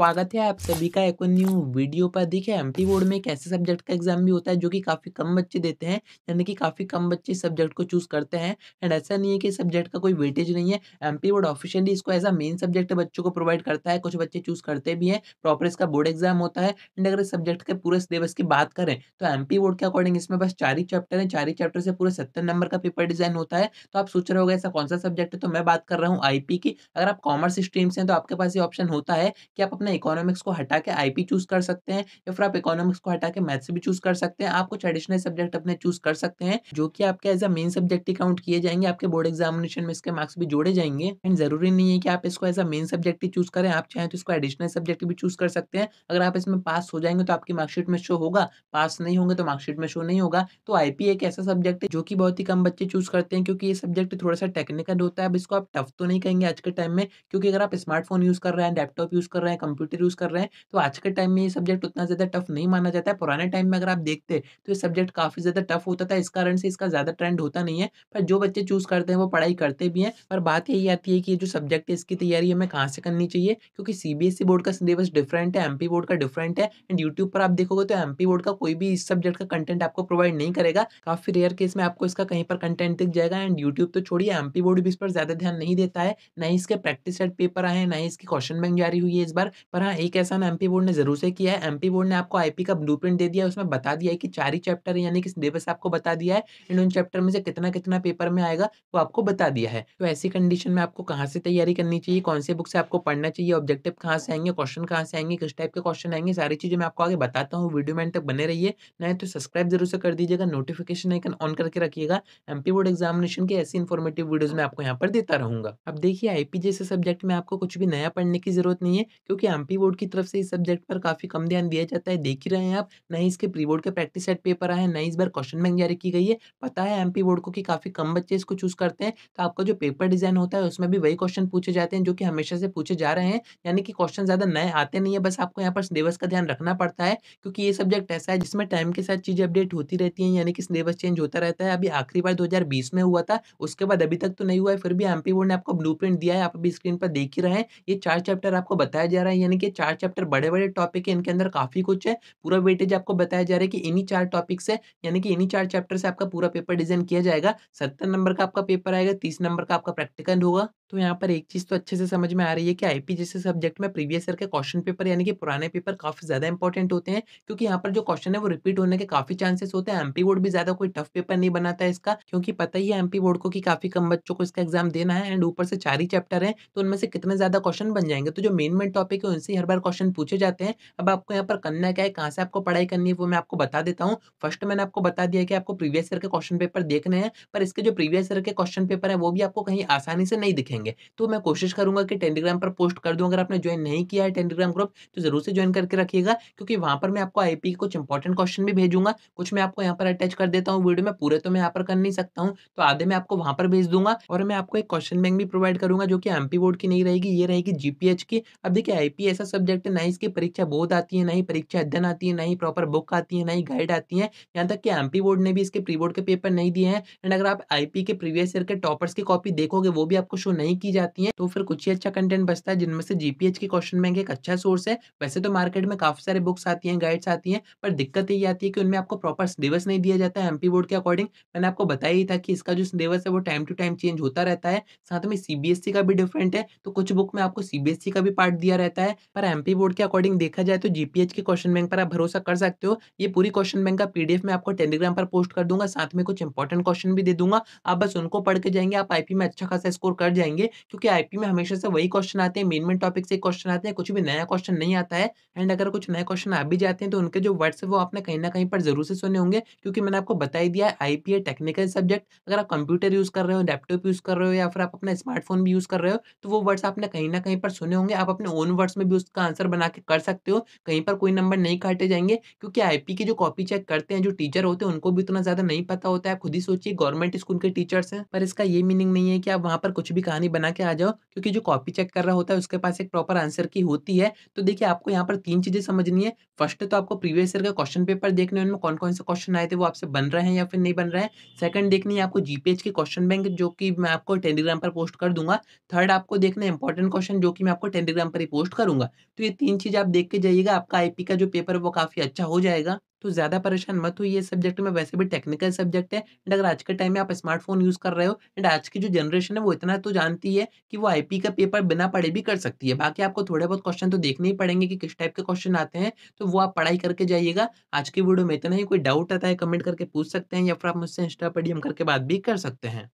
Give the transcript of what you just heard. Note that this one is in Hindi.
स्वागत है आप सभी का एक न्यू वीडियो पर देखिए एमपी बोर्ड में एक ऐसे सब्जेक्ट का एग्जाम भी होता है जो कि काफ़ी कम बच्चे देते हैं यानी कि काफ़ी कम बच्चे सब्जेक्ट को चूज करते हैं एंड ऐसा नहीं है कि सब्जेक्ट का कोई वेटेज नहीं है एमपी बोर्ड ऑफिशियली इसको एज अ मेन सब्जेक्ट बच्चों को प्रोवाइड करता है कुछ बच्चे चूज करते भी हैं प्रॉपर इसका बोर्ड एग्जाम होता है एंड अगर इस सब्जेक्ट के पूरे सिलेबस की बात करें तो एम बोर्ड के अकॉर्डिंग इसमें बस चार ही चैप्टर है चार ही चैप्टर से पूरे सत्तर नंबर का पेपर डिजाइन होता है तो आप सोच रहे हो ऐसा कौन सा सब्जेक्ट है तो मैं बात कर रहा हूँ आई की अगर आप कॉमर्स स्ट्रीम से हैं तो आपके पास ये ऑप्शन होता है कि आप अपने ना इकोनॉमिक्स को हटा के आईपी चूज कर सकते हैं या फिर आप इकोनॉमिक्स को हटा के मैथ्स भी चूज कर सकते हैं आप कुछ एडिशनल सब्जेक्ट अपने चूज कर सकते हैं जो कि आपके एज अ मेन सब्जेक्ट ही काउंट किए जाएंगे आपके बोर्ड एग्जामिनेशन में इसके मार्क्स भी जोड़े जाएंगे एंड जरूरी नहीं है कि आप इसको एज अ मेन सब्जेक्ट ही चूज करें आप चाहें तो इसको एडिशनल सब्जेक्ट भी चूज कर सकते हैं अगर आप इसमें पास हो जाएंगे तो आपकी मार्कशीट में शो होगा पास नहीं होंगे तो मार्कशीट में शो नहीं होगा तो आईपी एक ऐसा सब्जेक्ट है जो कि बहुत ही कम बच्चे चूज करते हैं क्योंकि ये सब्जेक्ट थोड़ा सा टेक्निकल होता है अब इसको आप टफ तो नहीं कहेंगे आज के टाइम में क्योंकि अगर आप स्मार्टफोन यूज कर रहे हैं लैपटॉप यूज कर रहे हैं कंप्यूटर यूज़ कर रहे हैं तो आज के टाइम में ये सब्जेक्ट उतना ज़्यादा टफ नहीं माना जाता है पुराने टाइम में अगर आप देखते तो ये सब्जेक्ट काफ़ी ज़्यादा टफ होता था इस कारण से इसका ज़्यादा ट्रेंड होता नहीं है पर जो बच्चे चूज़ करते हैं वो पढ़ाई करते भी हैं पर बात यही आती है कि जो सब्जेक्ट है इसकी तैयारी हमें कहाँ से करनी चाहिए क्योंकि सी बोर्ड e का सिलेबस डिफरेंट है एम बोर्ड का डिफरेंट है एंड यूट्यूब पर आप देखोगे तो एम बोर्ड का कोई भी इस सब्जेक्ट का कंटेंट आपको प्रोवाइड नहीं करेगा काफ़ी रेयर केस में आपको इसका कहीं पर कंटेंट दिख जाएगा एंड यूट्यूब तो छोड़िए एम बोर्ड भी इस पर ज़्यादा ध्यान नहीं देता है ना ही इसके प्रैक्टिस सेट पेपर आए हैं ना ही इसकी क्वेश्चन बैंक जारी हुई है इस बार पर हाँ एक ऐसा एम एमपी बोर्ड ने ज़रूर से किया है एमपी बोर्ड ने आपको आईपी का प्रिंट दे दिया है उसमें बता दिया है कि चार ही चैप्टर यानी कि सिलेबस आपको बता दिया है एंड उन चैप्टर में से कितना कितना पेपर में आएगा वो आपको बता दिया है तो ऐसी कंडीशन में आपको कहाँ से तैयारी करनी चाहिए कौन से बुक से आपको पढ़ना चाहिए ऑब्जेक्टिव कहाँ से आएंगे क्वेश्चन कहाँ से आएंगे किस टाइप के क्वेश्चन आएंगे सारी चीज़ें मैं आपको आगे बताता हूँ वीडियो में तक बने रहिए नहीं तो सब्सक्राइब जरूर से कर दीजिएगा नोटिफिकेशन आइकन ऑन करके रखिएगा एमपी बोर्ड एग्जामिनेशन के ऐसी इन्फॉर्मेटिव वीडियोज में आपको यहाँ पर देता रहूंगा अब देखिए आईपी जैसे सब्जेक्ट में आपको कुछ भी नया पढ़ने की जरूरत नहीं है क्योंकि एमपी बोर्ड की तरफ से इस सब्जेक्ट पर काफ़ी कम ध्यान दिया जाता है देख ही रहे हैं आप ना ही इसके प्री बोर्ड के प्रैक्टिस सेट पेपर आए ना इस बार क्वेश्चन बैंक जारी की गई है पता है एमपी बोर्ड को कि काफ़ी कम बच्चे इसको चूज़ करते हैं तो आपका जो पेपर डिज़ाइन होता है उसमें भी वही क्वेश्चन पूछे जाते हैं जो कि हमेशा से पूछे जा रहे हैं यानी कि क्वेश्चन ज़्यादा नए आते नहीं है बस आपको यहाँ पर सिलेबस का ध्यान रखना पड़ता है क्योंकि ये सब्जेक्ट ऐसा है जिसमें टाइम के साथ चीज़ें अपडेट होती रहती है यानी कि सिलेबस चेंज होता रहता है अभी आखिरी बार दो में हुआ था उसके बाद अभी तक तो नहीं हुआ है फिर भी एमपी बोर्ड ने आपको ब्लू दिया है आप अभी स्क्रीन पर देख ही रहे हैं ये चार चैप्टर आपको बताया जा रहा है यानी कि चार चैप्टर बड़े बड़े टॉपिक है इनके अंदर काफ़ी कुछ है पूरा वेटेज आपको बताया जा रहा है कि इन्हीं चार टॉपिक से यानी कि इन्हीं चार चैप्टर से आपका पूरा पेपर डिजाइन किया जाएगा सत्तर नंबर का आपका पेपर आएगा तीस नंबर का आपका प्रैक्टिकल होगा तो यहाँ पर एक चीज़ तो अच्छे से समझ में आ रही है कि आईपी जैसे सब्जेक्ट में प्रीवियस ईयर के क्वेश्चन पेपर यानी कि पुराने पेपर काफ़ी ज़्यादा इंपॉर्टेंट होते हैं क्योंकि यहाँ पर जो क्वेश्चन है वो रिपीट होने के काफ़ी चांसेस होते हैं एमपी बोर्ड भी ज़्यादा कोई टफ पेपर नहीं बनाता है इसका क्योंकि पता ही है एमपी बोर्ड को कि काफ़ी कम बच्चों को इसका एग्जाम देना है एंड ऊपर से चार ही चैप्टर है तो उनमें से कितने ज़्यादा क्वेश्चन बन जाएंगे तो जो मेन मेन टॉपिक है उनसे हर बार क्वेश्चन पूछे जाते हैं अब आपको यहाँ पर करना क्या है कहाँ से आपको पढ़ाई करनी है वो मैं आपको बता देता हूँ फर्स्ट मैंने आपको बता दिया कि आपको प्रीवियस ईयर के क्वेश्चन पेपर देखने हैं पर इसके जो प्रीवियस ईयर के क्वेश्चन पेपर है वो भी आपको कहीं आसानी से नहीं दिखेंगे रहेंगे तो मैं कोशिश करूंगा कि टेलीग्राम पर पोस्ट कर दूँ अगर आपने ज्वाइन नहीं किया है टेलीग्राम ग्रुप तो ज़रूर से ज्वाइन करके रखिएगा क्योंकि वहाँ पर मैं आपको आई के कुछ इंपॉर्टेंट क्वेश्चन भी भेजूंगा कुछ मैं आपको यहाँ पर अटैच कर देता हूँ वीडियो में पूरे तो मैं यहाँ पर कर नहीं सकता हूँ तो आधे मैं आपको वहाँ पर भेज दूंगा और मैं आपको एक क्वेश्चन बैंक भी प्रोवाइड करूँगा जो कि एम बोर्ड की नहीं रहेगी ये रहेगी जीपीएच की अब देखिए आई ऐसा सब्जेक्ट है ना इसकी परीक्षा बहुत आती है ना ही परीक्षा अध्ययन आती है ना ही प्रॉपर बुक आती है ना ही गाइड आती है यहाँ तक कि एम बोर्ड ने भी इसके प्री बोर्ड के पेपर नहीं दिए हैं एंड अगर आप आई के प्रीवियस ईयर के टॉपर्स की कॉपी देखोगे वो भी आपको शो नहीं नहीं की जाती है तो फिर कुछ ही अच्छा कंटेंट बचता है जिनमें से जीपीएच के क्वेश्चन बैंक एक अच्छा सोर्स है वैसे तो मार्केट में काफी सारे बुक्स आती है गाइड्स आती है पर दिक्कत यही आती है कि उनमें आपको प्रॉपर सिलेबस नहीं दिया जाता है एमपी बोर्ड के अकॉर्डिंग मैंने आपको बताया ही था कि इसका जो सिलेबस है वो टाइम टू टाइम चेंज होता रहता है साथ में सीबीएसई e का भी डिफरेंट है तो कुछ बुक में आपको सीबीएसई e का भी पार्ट दिया रहता है पर एमपी बोर्ड के अकॉर्डिंग देखा जाए तो जीपीएच के क्वेश्चन बैंक पर आप भरोसा कर सकते हो ये पूरी क्वेश्चन बैंक का पीडीएफ में आपको टेलीग्राम पर पोस्ट कर दूंगा साथ में कुछ इंपॉर्टेंट क्वेश्चन भी दे दूंगा आप बस उनको पढ़ के जाएंगे आप आईपी में अच्छा खासा स्कोर कर जाएंगे करेंगे क्योंकि आईपी में हमेशा से वही क्वेश्चन आते हैं मेन मेन टॉपिक से क्वेश्चन आते हैं कुछ भी नया क्वेश्चन नहीं आता है एंड अगर कुछ नए क्वेश्चन आ भी जाते हैं तो उनके जो वर्ड्स है वो आपने कहीं ना कहीं पर जरूर से सुने होंगे क्योंकि मैंने आपको बता ही दिया है आई है टेक्निकल सब्जेक्ट अगर आप कंप्यूटर यूज़ कर रहे हो लैपटॉप यूज़ कर रहे हो या फिर आप अपना स्मार्टफोन भी यूज़ कर रहे हो तो वो वर्ड्स आपने कहीं ना कहीं पर सुने होंगे आप अपने ओन वर्ड्स में भी उसका आंसर बना के कर सकते हो कहीं पर कोई नंबर नहीं काटे जाएंगे क्योंकि आईपी की जो कॉपी चेक करते हैं जो टीचर होते हैं उनको भी इतना ज़्यादा नहीं पता होता है खुद ही सोचिए गवर्नमेंट स्कूल के टीचर्स हैं पर इसका ये मीनिंग नहीं है कि आप वहां पर कुछ भी कहानी बना के आ जाओ क्योंकि जो कॉपी चेक कर रहा होता है उसके पास एक प्रॉपर आंसर की होती है तो देखिए आपको यहाँ पर तीन चीज़ें समझनी है फर्स्ट तो आपको प्रीवियस ईयर का क्वेश्चन पेपर देखने उनमें कौन कौन से क्वेश्चन आए थे वो आपसे बन रहे हैं या फिर नहीं बन रहे हैं सेकंड देखनी है आपको जीपीएच के क्वेश्चन बैंक जो कि मैं आपको टेलीग्राम पर पोस्ट कर दूंगा थर्ड आपको देखना है इंपॉर्टेंट क्वेश्चन जो कि मैं आपको टेलीग्राम पर ही पोस्ट करूंगा तो ये तीन चीज़ आप देख के जाइएगा आपका आईपी का जो पेपर वो काफ़ी अच्छा हो जाएगा तो ज़्यादा परेशान मत हो ये सब्जेक्ट में वैसे भी टेक्निकल सब्जेक्ट है एंड अगर आज के टाइम में आप स्मार्टफोन यूज़ कर रहे हो एंड आज की जो जनरेशन है वो इतना तो जानती है कि वो आईपी का पेपर बिना पढ़े भी कर सकती है बाकी आपको थोड़े बहुत क्वेश्चन तो देखने ही पड़ेंगे कि किस टाइप के क्वेश्चन आते हैं तो वो आप पढ़ाई करके जाइएगा आज की वीडियो में इतना ही कोई डाउट आता है कमेंट करके पूछ सकते हैं या फिर आप मुझसे इंस्टा पर करके बात भी कर सकते हैं